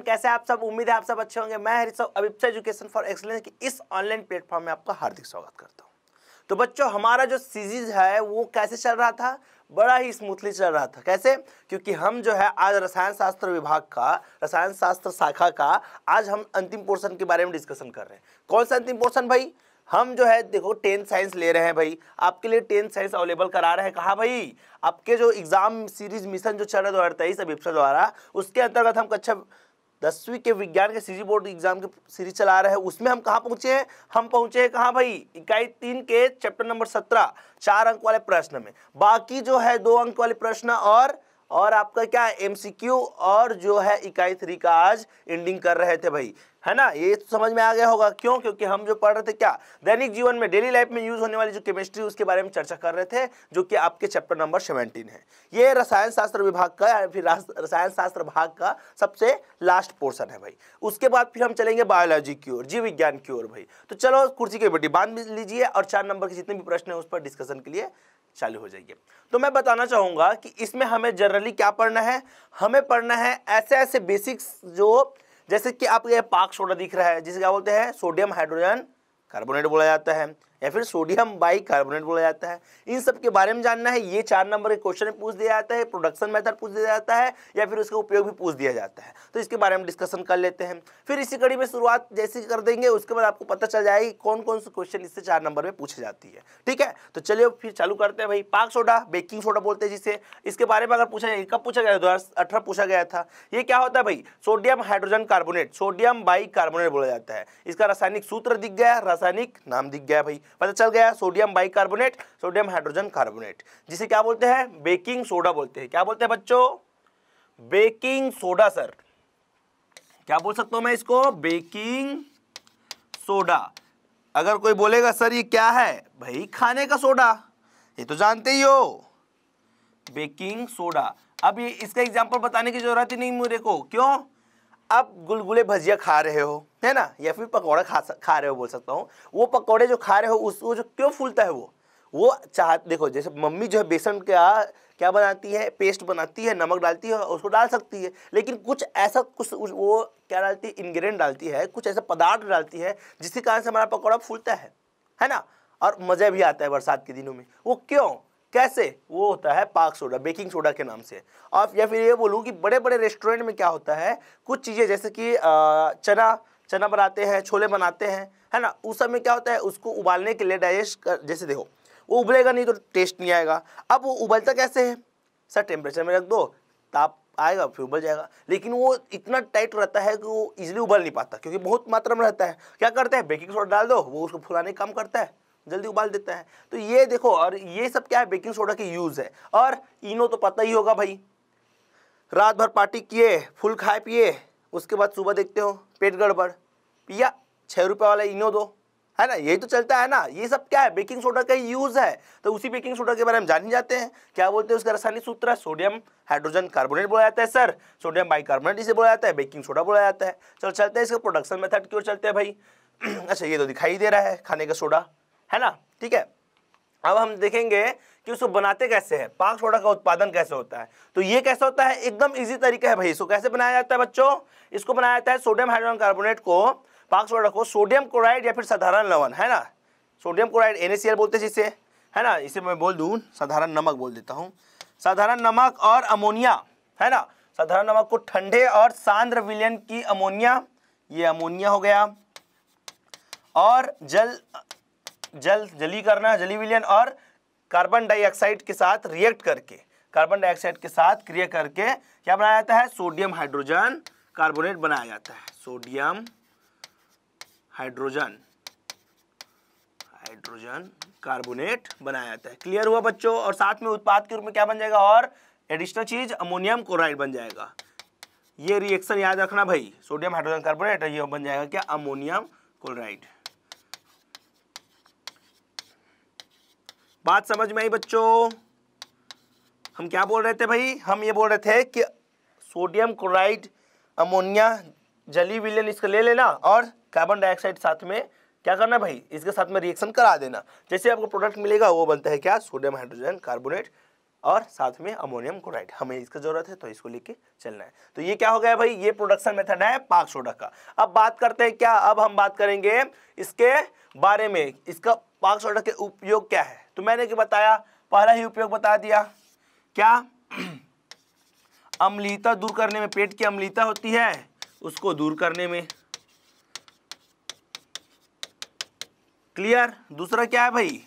everyone कैसे आप सब उम्मीद है आप सब अच्छे होंगे मैं हरिशव अभिप्सा एजुकेशन फॉर एक्सलेंस की इस ऑनलाइन प्लेटफॉर्म में आपका हार्दिक स्वागत करता हूँ तो बच्चों हमारा जो सीरीज है वो कैसे चल रहा था बड़ा ही स्मूथली चल रहा था कैसे क्योंकि हम जो है आज रसायन शास्त्र विभाग का रसायन शास्त्र शाखा का आज हम अंतिम पोर्सन के बारे में डिस्कशन कर रहे हैं कौन सा अंतिम पोर्सन भाई हम जो है देखो टेंथ साइंस ले रहे हैं भाई आपके लिए टेंथ साइंस अवेलेबल करा रहे हैं कहा भाई आपके जो एग्जाम सीरीज मिशन जो चल रहा है दो हज़ार तेईस अभिप्सा द्वारा उसके अंतर्गत हम कक्षा दसवीं के विज्ञान के सीजी बोर्ड एग्जाम के सीरीज चला रहे हैं उसमें हम कहाँ पहुंचे हैं हम पहुंचे हैं कहाँ भाई इकाई तीन के चैप्टर नंबर सत्रह चार अंक वाले प्रश्न में बाकी जो है दो अंक वाले प्रश्न और और आपका क्या एमसीक्यू और जो है इकाई थ्री का आज एंडिंग कर रहे थे भाई है ना ये तो समझ में आ गया होगा क्यों क्योंकि हम जो पढ़ रहे थे क्या दैनिक जीवन में डेली लाइफ में यूज होने वाली जो केमिस्ट्री उसके बारे में चर्चा कर रहे थे जो कि आपके चैप्टर नंबर सेवेंटीन है ये रसायन शास्त्र विभाग का या फिर रसायन शास्त्र भाग का सबसे लास्ट पोर्सन है भाई उसके बाद फिर हम चलेंगे बायोलॉजी की ओर जीव विज्ञान की ओर भाई तो चलो कुर्सी की बेटी बांध लीजिए और चार नंबर के जितने भी प्रश्न है उस पर डिस्कशन के लिए चालू हो जाइए तो मैं बताना चाहूंगा कि इसमें हमें जनरली क्या पढ़ना है हमें पढ़ना है ऐसे ऐसे बेसिक्स जो जैसे कि आपको यह पाक सोडा दिख रहा है जिसे क्या बोलते हैं सोडियम हाइड्रोजन कार्बोनेट बोला जाता है या फिर सोडियम बाई कार्बोनेट बोला जाता है इन सब के बारे में जानना है ये चार नंबर के क्वेश्चन में पूछ दिया जाता है प्रोडक्शन मेथड पूछ दिया जाता है या फिर उसका उपयोग भी पूछ दिया जाता है तो इसके बारे में डिस्कशन कर लेते हैं फिर इसी कड़ी में शुरुआत जैसे कर देंगे उसके बाद आपको पता चल जाएगी कौन कौन से क्वेश्चन इससे चार नंबर में पूछी जाती है ठीक है तो चलिए फिर चालू करते हैं भाई पाक सोडा बेकिंग सोडा बोलते हैं जिसे इसके बारे में अगर पूछा जाए कब पूछा गया दो पूछा गया था ये क्या होता है भाई sodium hydrogen carbonate sodium bicarbonate बोला जाता है इसका रासायनिक सूत्र दिख गया रासायनिक नाम दिख गया भाई पता चल गया sodium bicarbonate sodium hydrogen carbonate जिसे क्या बोलते हैं बेकिंग सोडा बोलते हैं क्या बोलते हैं बच्चों बेकिंग सोडा सर क्या बोल सकता हूं मैं इसको बेकिंग सोडा अगर कोई बोलेगा सर ये क्या है भाई खाने का सोडा ये तो जानते ही हो बेकिंग सोडा अब ये इसका एग्जाम्पल बताने की जरूरत ही नहीं मेरे को क्यों आप गुलगुले भजिया खा रहे हो है ना या फिर पकौड़ा खा खा रहे हो बोल सकता हूँ वो पकौड़े जो खा रहे हो उसको जो क्यों फूलता है वो वो चाह देखो जैसे मम्मी जो है बेसन का क्या बनाती है पेस्ट बनाती है नमक डालती है उसको डाल सकती है लेकिन कुछ ऐसा कुछ वो क्या डालती है इन्ग्रीडियंट डालती है कुछ ऐसा पदार्थ डालती है जिसके कारण से हमारा पकौड़ा फूलता है है ना और मज़ा भी आता है बरसात के दिनों में वो क्यों कैसे वो होता है पाक सोडा बेकिंग सोडा के नाम से आप या फिर ये बोलूँ कि बड़े बड़े रेस्टोरेंट में क्या होता है कुछ चीज़ें जैसे कि चना चना बनाते हैं छोले बनाते हैं है ना उस समय क्या होता है उसको उबालने के लिए डाइजेस्ट कर जैसे देखो वो उबलेगा नहीं तो टेस्ट नहीं आएगा अब वो उबलता कैसे है सर टेम्परेचर में रख दो ताप आएगा फिर उबल जाएगा लेकिन वो इतना टाइट रहता है कि वो इजीली उबल नहीं पाता क्योंकि बहुत मात्रा में रहता है क्या करते हैं बेकिंग सोडा डाल दो वो उसको फुलाने का काम करता है जल्दी उबाल देता है तो ये देखो और ये सब क्या है बेकिंग सोडा की यूज़ है और इनो तो पता ही होगा भाई रात भर पार्टी किए फुल खाए पिए उसके बाद सुबह देखते हो पेट गड़बड़ पिया छः रुपये वाला इनो दो है ना यही तो चलता है ना ये सब क्या है बेकिंग सोडा का ही यूज़ है तो उसी बेकिंग सोडा के बारे में जान ही जाते हैं क्या बोलते हैं उसका रासायनिक सूत्र है सोडियम हाइड्रोजन कार्बोनेट बोला जाता है सर सोडियम बाइकार्बोनेट इसे बोला जाता है बेकिंग सोडा बोला जाता है चलो चलते हैं इसके प्रोडक्शन मेथड की ओर चलते हैं भाई अच्छा ये तो दिखाई दे रहा है खाने का सोडा है ना ठीक है अब हम देखेंगे कि उसको बनाते कैसे हैं पाक सोडा का उत्पादन कैसे होता है तो ये कैसे होता है एकदम इजी तरीका है भाई इसको कैसे बनाया जाता है बच्चों इसको बनाया जाता है सोडियम हाइड्रोजन कार्बोनेट को पाक सोडा को सोडियम क्लोराइड या फिर साधारण लवन है ना सोडियम क्लोराइड एन बोलते हैं जिसे है ना इसे मैं बोल दूँ साधारण नमक बोल देता हूँ साधारण नमक और अमोनिया है ना साधारण नमक को ठंडे और सांद्र विलियन की अमोनिया ये अमोनिया हो गया और जल जल जली करना जली विलियन और कार्बन डाइऑक्साइड के साथ रिएक्ट करके कार्बन डाइऑक्साइड के साथ क्रिया करके क्या बनाया जाता है सोडियम हाइड्रोजन कार्बोनेट बनाया जाता है सोडियम हाइड्रोजन हाइड्रोजन कार्बोनेट बनाया जाता है क्लियर हुआ बच्चों और साथ में उत्पाद के रूप में क्या बन जाएगा और एडिशनल चीज अमोनियम क्लोराइड बन जाएगा ये रिएक्शन याद रखना भाई सोडियम हाइड्रोजन कार्बोनेट ये बन जाएगा क्या अमोनियम क्लोराइड बात समझ में आई बच्चों हम क्या बोल रहे थे भाई हम ये बोल रहे थे कि सोडियम क्लोराइड अमोनिया जली विलियन इसको ले लेना और कार्बन डाइऑक्साइड साथ में क्या करना भाई इसके साथ में रिएक्शन करा देना जैसे आपको प्रोडक्ट मिलेगा वो बनता है क्या सोडियम हाइड्रोजन कार्बोनेट और साथ में अमोनियम क्लोराइड हमें इसका जरूरत है तो इसको लेके चलना है तो ये क्या हो गया भाई ये प्रोडक्शन मेथड है पाक सोडा का अब बात करते हैं क्या अब हम बात करेंगे इसके बारे में इसका पाक सोडा के उपयोग क्या है तो मैंने क्या बताया पहला ही उपयोग बता दिया क्या अम्लीता दूर करने में पेट की अम्लीता होती है उसको दूर करने में क्लियर दूसरा क्या है भाई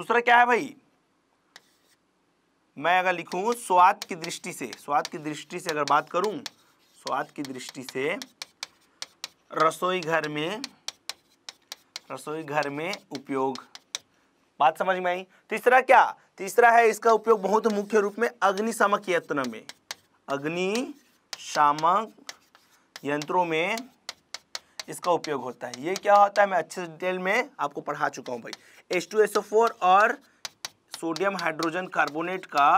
दूसरा क्या है भाई मैं अगर लिखूं स्वाद की दृष्टि से स्वाद की दृष्टि से अगर बात करूं स्वाद की दृष्टि से रसोई घर में रसोई घर में उपयोग बात समझ में आई तीसरा क्या तीसरा है इसका उपयोग बहुत मुख्य रूप में अग्निशामक यंत्र में अग्निशामक यंत्रों में इसका उपयोग होता है ये क्या होता है मैं अच्छे डिटेल में आपको पढ़ा चुका हूँ भाई H two S O four और सोडियम हाइड्रोजन कार्बोनेट का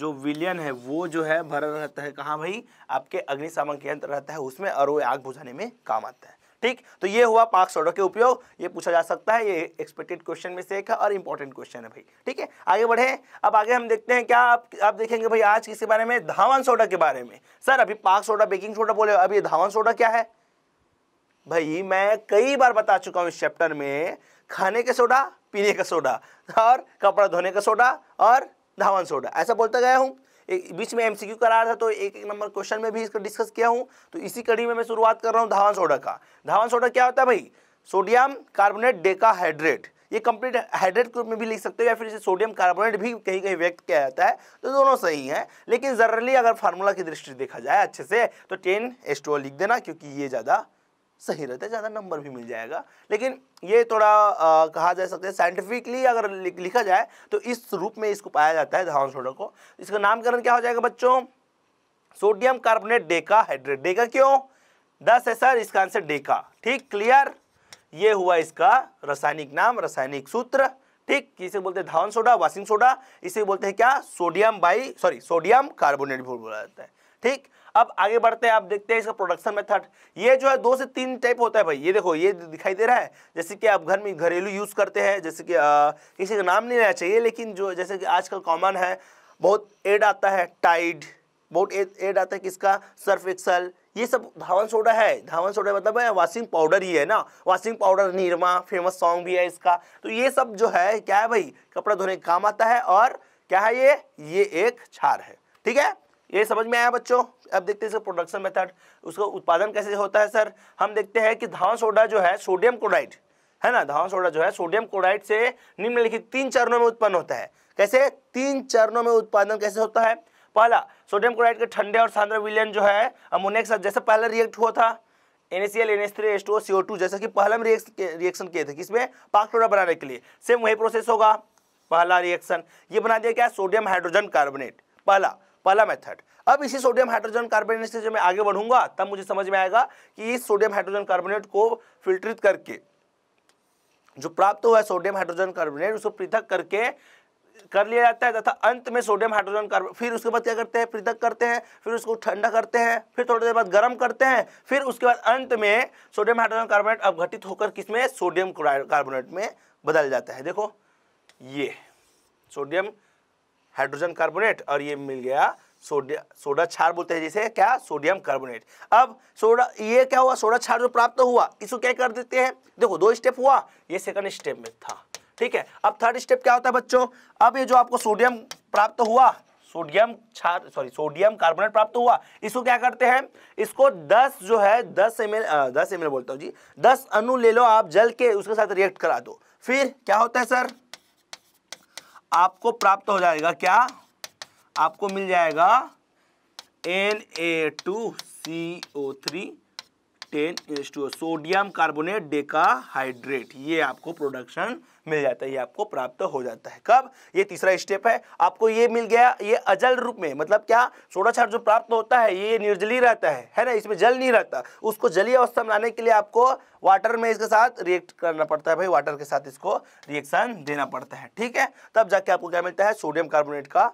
जो विलियन है वो जो है भरा रहता है कहाँ भाई आपके अग्निशामक यंत्र रहता है उसमें और वो आग बुझाने में काम आता है ठीक तो ये हुआ पार्क सोडा के उपयोग ये पूछा जा सकता है ये एक्सपेक्टेड क्वेश्चन में से एक है और इंपॉर्टेंट क्वेश्चन है भाई ठीक है आगे बढ़े अब आगे हम देखते हैं क्या आप, आप देखेंगे भाई आज किसके बारे में धावन सोडा के बारे में सर अभी पार्क सोडा बेकिंग सोडा बोले अभी धावन सोडा क्या है भाई मैं कई बार बता चुका हूं इस चैप्टर में खाने का सोडा पीने का सोडा और कपड़ा धोने का सोडा और धावन सोडा ऐसा बोलता गया हूं एक बीच में एमसीक्यू करा रहा था तो एक एक नंबर क्वेश्चन में भी इसका डिस्कस किया हूँ तो इसी कड़ी में मैं शुरुआत कर रहा हूँ धावन सोडा का धावन सोडा क्या होता है भाई सोडियम कार्बोनेट डेकाहाइड्रेट ये कंप्लीट हाइड्रेट के रूप में भी लिख सकते हो या फिर इसे सोडियम कार्बोनेट भी कहीं कहीं व्यक्त किया जाता है तो दोनों सही हैं लेकिन जरली अगर फार्मूला की दृष्टि देखा जाए अच्छे से तो टेन एस लिख देना क्योंकि ये ज़्यादा सही रहता है ज़्यादा नंबर भी मिल जाएगा लेकिन ये थोड़ा आ, कहा जा सकता है साइंटिफिकली अगर लिखा जाए तो इस रूप में इसको पाया जाता है धावन सोडा को इसका नामकरण क्या हो जाएगा बच्चों sodium carbonate decahydrate deca क्यों दस है सर इसका आंसर डेका ठीक क्लियर ये हुआ इसका रासायनिक नाम रासायनिक सूत्र ठीक इसे बोलते हैं धावन सोडा वाशिंग सोडा इसे बोलते हैं क्या sodium bi sorry sodium carbonate भी बोला जाता है ठीक अब आगे बढ़ते हैं आप देखते हैं इसका प्रोडक्शन मेथड ये जो है दो से तीन टाइप होता है भाई ये देखो ये दिखाई दे रहा है जैसे कि आप घर में घरेलू यूज़ करते हैं जैसे कि किसी का नाम नहीं लेना चाहिए लेकिन जो जैसे कि आजकल कॉमन है बहुत एड आता है टाइड बहुत एड, एड आता है किसका सर्फ एक्सल ये सब धावन सोडा है धावन सोडा मतलब है वाशिंग पाउडर ही है ना washing powder Nirma famous song भी है इसका तो ये सब जो है क्या है भाई कपड़ा धोने के काम आता है और क्या है ये ये एक छार है ठीक है ये समझ में आया बच्चों अब देखते हैं इसका प्रोडक्शन मेथड उसका उत्पादन कैसे होता है सर हम देखते हैं कि धान सोडा जो है सोडियम क्लोराइड है ना धान सोडा जो है सोडियम क्लोराइड से निम्नलिखित तीन चरणों में उत्पन्न होता है कैसे तीन चरणों में उत्पादन कैसे होता है पहला सोडियम क्लोराइड के ठंडे और सांद्र विलयन जो है अमोनिया के साथ जैसे पहला रिएक्ट हुआ था NaCl, NH3, H2O, CO2 जैसा कि पहला हम रिएक्शन किए थे किसमें पाकलोरा बनाने के लिए सेम वही प्रोसेस होगा पहला रिएक्शन ये बना दिया क्या सोडियम हाइड्रोजन कार्बोनेट पहला पहला मेथड अब इसी सोडियम हाइड्रोजन कार्बोनेट से जब मैं आगे बढ़ूंगा तब मुझे समझ में आएगा कि इस सोडियम हाइड्रोजन कार्बोनेट को फिल्ट्रित करके जो प्राप्त हुआ है सोडियम हाइड्रोजन कार्बोनेट उसको पृथक करके कर लिया जाता है तथा अंत में सोडियम हाइड्रोजन कार्बन फिर उसके बाद क्या करते हैं पृथक करते हैं फिर उसको ठंडा करते हैं फिर थोड़ी देर बाद गर्म करते हैं फिर उसके बाद अंत में सोडियम हाइड्रोजन कार्बोनेट घटित होकर किसमें सोडियम कार्बोनेट में बदल जाता है देखो ये सोडियम हाइड्रोजन कार्बोनेट और ये मिल गया सोडिया सोडा छार बोलते हैं जिसे क्या सोडियम कार्बोनेट अब सोडा ये क्या हुआ सोडा छार जो प्राप्त हुआ इसको क्या कर देते हैं देखो दो स्टेप हुआ ये सेकंड स्टेप में था ठीक है अब थर्ड स्टेप क्या होता है बच्चों अब ये जो आपको सोडियम प्राप्त हुआ सोडियम छार सॉरी सोडियम कार्बोनेट प्राप्त हुआ इसको क्या करते हैं इसको 10 जो है 10 एम एल दस एम बोलता हूँ जी 10 अनु ले लो आप जल के उसके साथ रिएक्ट करा दो फिर क्या होता है सर आपको प्राप्त हो जाएगा क्या आपको मिल जाएगा N A two C O three ten S two sodium carbonate decahydrate ये आपको प्रोडक्शन मिल जाता है ये आपको प्राप्त हो जाता है कब ये तीसरा स्टेप है आपको ये मिल गया ये अजल रूप में मतलब क्या सोडा छाट जो प्राप्त होता है ये निर्जली रहता है है ना इसमें जल नहीं रहता उसको जलीय अवस्था में लाने के लिए आपको वाटर में इसके साथ रिएक्ट करना पड़ता है भाई वाटर के साथ इसको रिएक्शन देना पड़ता है ठीक है तब जाके आपको क्या मिलता है सोडियम कार्बोनेट का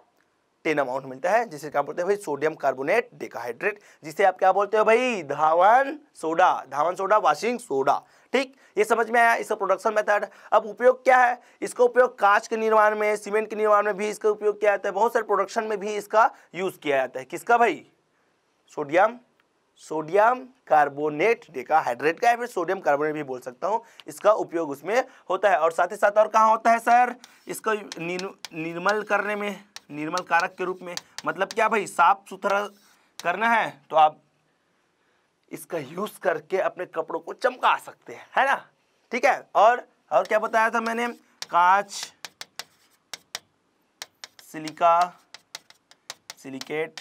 टेन अमाउंट मिलता है जिसे क्या बोलते हैं भाई सोडियम कार्बोनेट डेकाहाइड्रेट जिसे आप क्या बोलते हो भाई धावन सोडा धावन सोडा वाशिंग सोडा ठीक ये समझ में आया इसका प्रोडक्शन मेथड अब उपयोग क्या है इसका उपयोग कांच के निर्माण में सीमेंट के निर्माण में भी इसका उपयोग किया जाता है बहुत सारे प्रोडक्शन में भी इसका यूज़ किया जाता है किसका भाई sodium sodium carbonate decahydrate का या फिर सोडियम कार्बोनेट भी बोल सकता हूँ इसका उपयोग उसमें होता है और साथ ही साथ और कहाँ होता है सर इसका निर्मल करने में निर्मल कारक के रूप में मतलब क्या भाई साफ सुथरा करना है तो आप इसका यूज करके अपने कपड़ों को चमका सकते हैं है ना ठीक है और और क्या बताया था मैंने कांच सिलिका सिलिकेट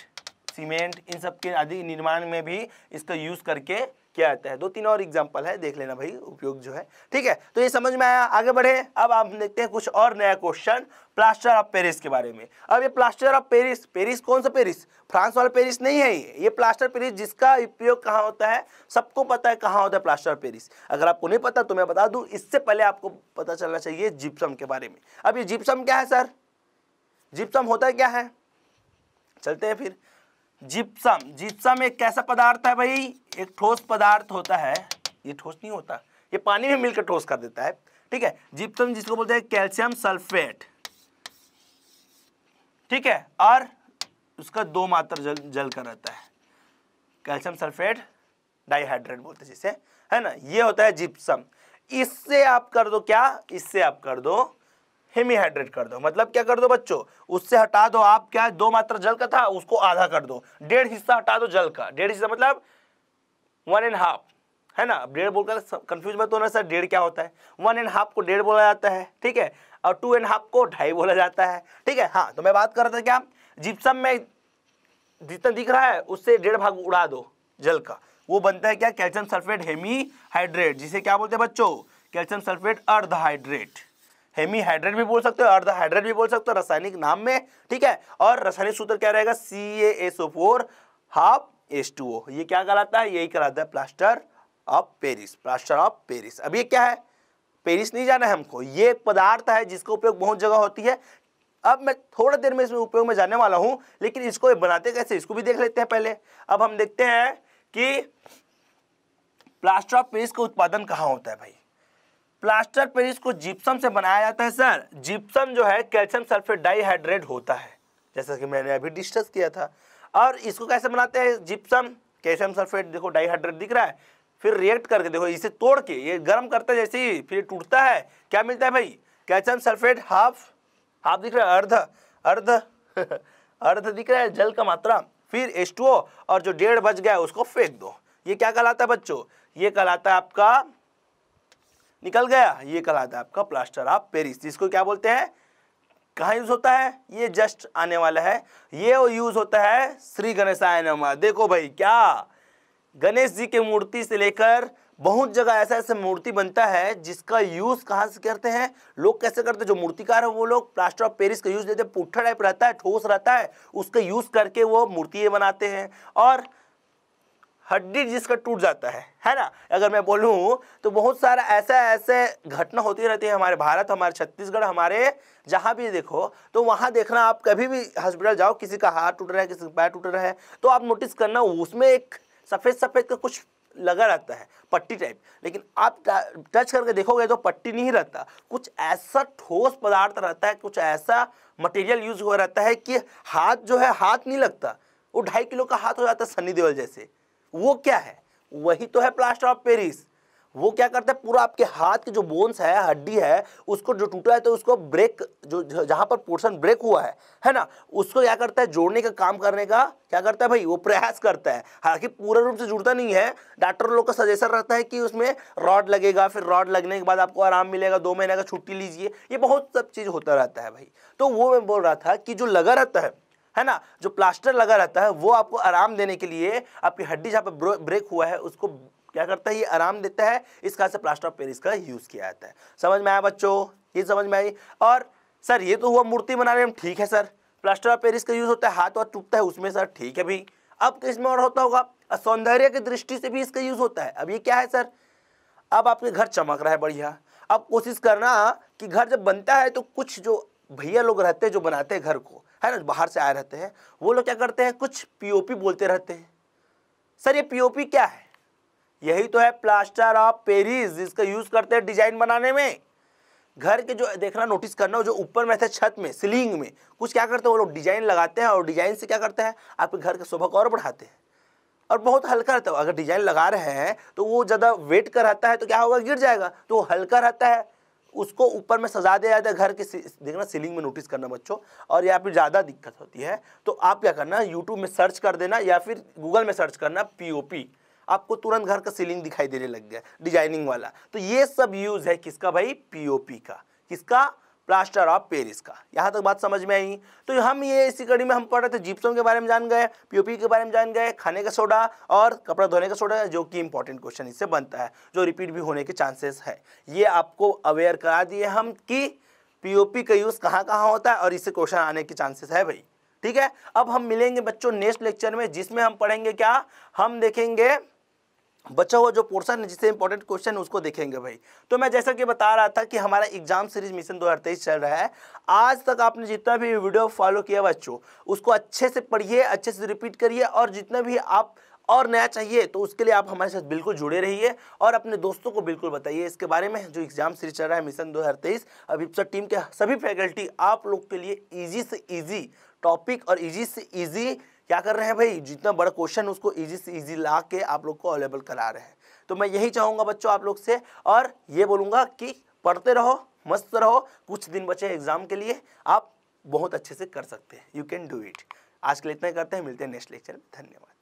सीमेंट इन सब के आदि निर्माण में भी इसका यूज करके किया जाता है दो तीन और एग्जाम्पल है देख लेना भाई उपयोग जो है ठीक है तो ये समझ में आया आगे बढ़े अब आप देखते हैं कुछ और नया क्वेश्चन प्लास्टर ऑफ पेरिस के बारे में अब ये प्लास्टर ऑफ पेरिस पेरिस कौन सा पेरिस फ्रांस वाला पेरिस नहीं है ये प्लास्टर पेरिस जिसका उपयोग कहाँ होता है सबको पता है कहाँ होता है प्लास्टर ऑफ पेरिस अगर आपको नहीं पता तो मैं बता दूँ इससे पहले आपको पता चलना चाहिए जिप्सम के बारे में अब ये जिप्सम क्या है सर जिप्सम होता है क्या है चलते हैं फिर जिप्सम जिप्सम एक कैसा पदार्थ है भाई एक ठोस पदार्थ होता है ये ठोस नहीं होता ये पानी में मिलकर ठोस कर देता है ठीक है जिप्सम जिसको बोलते हैं कैल्शियम सल्फेट ठीक है और उसका दो मात्र जल जल कर रहता है कैल्शियम सल्फेट डाइहाइड्रेट बोलते हैं जिसे है ना ये होता है जिप्सम इससे आप कर दो क्या इससे आप कर दो हेमीहाइड्रेट कर दो मतलब क्या कर दो बच्चों उससे हटा दो आप क्या दो मात्रा जल का था उसको आधा कर दो डेढ़ हिस्सा हटा दो जल का डेढ़ हिस्सा मतलब वन एंड हाफ है ना डेढ़ बोलकर कंफ्यूज मत होना सर डेढ़ क्या होता है वन एंड हाफ को डेढ़ बोला जाता है ठीक है और टू एंड हाफ को ढाई बोला जाता है ठीक है हाँ तो मैं बात कर रहा था क्या जिप्सम में जितना दिख रहा है उससे डेढ़ भाग उड़ा दो जल का वो बनता है क्या कैल्शियम सल्फेट हेमी हाइड्रेट जिसे क्या बोलते हैं बच्चों कैल्शियम सल्फेट अर्धहाइड्रेट हेमीहाइड्रेट भी बोल सकते हो अर्धहाइड्रेट भी बोल सकते हो रासायनिक नाम में ठीक है और रासायनिक सूत्र क्या रहेगा C A S O four half S two O ये क्या कहलाता है यही कहलाता है plaster of Paris plaster of Paris अब ये क्या है पेरिस नहीं जाना है हमको ये पदार्थ है जिसका उपयोग बहुत जगह होती है अब मैं थोड़ी देर में इसमें उपयोग में जाने वाला हूं लेकिन इसको बनाते कैसे इसको भी देख लेते हैं पहले अब हम देखते हैं कि प्लास्टर ऑफ पेरिस का उत्पादन कहाँ होता है भाई प्लास्टर पेरिस को जिप्सम से बनाया जाता है सर जिप्सम जो है कैल्शियम सल्फेट डाईहाइड्रेट होता है जैसा कि मैंने अभी डिस्कस किया था और इसको कैसे बनाते हैं जिप्सम कैल्शियम सल्फेट देखो डाईहाइड्रेट दिख रहा है फिर रिएक्ट करके देखो इसे तोड़ के ये गर्म करता है जैसे ही फिर टूटता है क्या मिलता है भाई कैल्शियम सल्फेट हाफ हाफ दिख रहा है अर्ध अर्ध अर्ध दिख रहा है जल का मात्रा फिर एस और जो डेढ़ बज गया उसको फेंक दो ये क्या कहलाता है बच्चों ये कहलाता है आपका निकल गया ये कहलाता है आपका प्लास्टर ऑफ पेरिस जिसको क्या बोलते हैं कहाँ यूज़ होता है ये जस्ट आने वाला है ये यूज़ होता है श्री गणेश नमः देखो भाई क्या गणेश जी के मूर्ति से लेकर बहुत जगह ऐसा ऐसा मूर्ति बनता है जिसका यूज़ कहाँ से करते हैं लोग कैसे करते हैं जो मूर्तिकार है वो लोग प्लास्टर ऑफ पेरिस का यूज़ लेते हैं पुट्ठा टाइप रहता है ठोस रहता है उसका यूज़ करके वो मूर्ति बनाते हैं और हड्डी जिसका टूट जाता है है ना अगर मैं बोलूँ तो बहुत सारा ऐसा ऐसे घटना होती रहती है हमारे भारत हमारे छत्तीसगढ़ हमारे जहाँ भी देखो तो वहाँ देखना आप कभी भी हॉस्पिटल जाओ किसी का हाथ टूट रहा है किसी का पैर टूट रहा है तो आप नोटिस करना उसमें एक सफ़ेद सफ़ेद का कुछ लगा रहता है पट्टी टाइप लेकिन आप टच करके देखोगे तो पट्टी नहीं रहता कुछ ऐसा ठोस पदार्थ रहता है कुछ ऐसा मटेरियल यूज हुआ रहता है कि हाथ जो है हाथ नहीं लगता वो ढाई किलो का हाथ हो जाता है सनी देवल जैसे वो क्या है वही तो है प्लास्टर ऑफ पेरिस वो क्या करता है पूरा आपके हाथ के जो बोन्स है हड्डी है उसको जो टूटा है तो उसको ब्रेक जो जहाँ पर पोर्शन ब्रेक हुआ है है ना उसको क्या करता है जोड़ने का काम करने का क्या करता है भाई वो प्रयास करता है हालांकि पूरे रूप से जुड़ता नहीं है डॉक्टर लोग का सजेशन रहता है कि उसमें रॉड लगेगा फिर रॉड लगने के बाद आपको आराम मिलेगा दो महीने का छुट्टी लीजिए ये बहुत सब चीज़ होता रहता है भाई तो वो मैं बोल रहा था कि जो लगा रहता है है ना जो प्लास्टर लगा रहता है वो आपको आराम देने के लिए आपकी हड्डी जहाँ पर ब्रेक हुआ है उसको क्या करता है ये आराम देता है इस कारण से प्लास्टर ऑफ पेरिस का यूज़ किया जाता है समझ में आया बच्चों ये समझ में आई और सर ये तो हुआ मूर्ति बनाने में ठीक है सर प्लास्टर ऑफ पेरिस का यूज़ होता है हाथ और टूटता है उसमें सर ठीक है भाई अब किस में और होता होगा सौंदर्य की दृष्टि से भी इसका यूज़ होता है अब ये क्या है सर अब आपके घर चमक रहा है बढ़िया अब कोशिश करना कि घर जब बनता है तो कुछ जो भैया लोग रहते हैं जो बनाते हैं घर को है ना बाहर से आए रहते हैं वो लोग क्या करते हैं कुछ पीओपी बोलते रहते हैं सर ये पीओपी क्या है यही तो है प्लास्टर ऑफ पेरिस जिसका यूज़ करते हैं डिजाइन बनाने में घर के जो देखना नोटिस करना जो ऊपर में रहता है छत में सीलिंग में कुछ क्या करते हैं वो लोग डिजाइन लगाते हैं और डिजाइन से क्या करते हैं आपके घर का शोभा और बढ़ाते हैं और बहुत हल्का रहता है अगर डिजाइन लगा रहे हैं तो वो ज़्यादा वेट का रहता है तो क्या होगा गिर जाएगा तो वो हल्का रहता है उसको ऊपर में सजा दिया जाता है घर के देखना सीलिंग में नोटिस करना बच्चों और या फिर ज़्यादा दिक्कत होती है तो आप क्या करना यूट्यूब में सर्च कर देना या फिर गूगल में सर्च करना पी आपको तुरंत घर का सीलिंग दिखाई देने लग गया डिजाइनिंग वाला तो ये सब यूज़ है किसका भाई पी का किसका प्लास्टर ऑफ पेरिस का यहाँ तक बात समझ में आई तो हम ये इसी कड़ी में हम पढ़ रहे थे जिप्सम के बारे में जान गए पीओपी के बारे में जान गए खाने का सोडा और कपड़ा धोने का सोडा जो कि इंपॉर्टेंट क्वेश्चन इससे बनता है जो रिपीट भी होने के चांसेस है ये आपको अवेयर करा दिए हम कि पीओपी का यूज़ कहाँ कहाँ होता है और इससे क्वेश्चन आने के चांसेस है भाई ठीक है अब हम मिलेंगे बच्चों नेक्स्ट लेक्चर में जिसमें हम पढ़ेंगे क्या हम देखेंगे बचा हुआ जो पोर्सन है जिससे इंपॉर्टेंट क्वेश्चन है उसको देखेंगे भाई तो मैं जैसा कि बता रहा था कि हमारा एग्जाम सीरीज मिशन 2023 चल रहा है आज तक आपने जितना भी वीडियो फॉलो किया बच्चों उसको अच्छे से पढ़िए अच्छे से रिपीट करिए और जितना भी आप और नया चाहिए तो उसके लिए आप हमारे साथ बिल्कुल जुड़े रहिए और अपने दोस्तों को बिल्कुल बताइए इसके बारे में जो एग्जाम सीरीज चल रहा है मिशन दो हजार तेईस टीम के सभी फैकल्टी आप लोग के लिए ईजी से ईजी टॉपिक और ईजी से ईजी क्या कर रहे हैं भाई जितना बड़ा क्वेश्चन उसको ईजी से ईजी ला के आप लोग को अवेलेबल करा रहे हैं तो मैं यही चाहूँगा बच्चों आप लोग से और ये बोलूँगा कि पढ़ते रहो मस्त रहो कुछ दिन बचे एग्जाम के लिए आप बहुत अच्छे से कर सकते हैं यू कैन डू इट आज के लिए इतना करते हैं मिलते हैं नेक्स्ट लेक्चर में धन्यवाद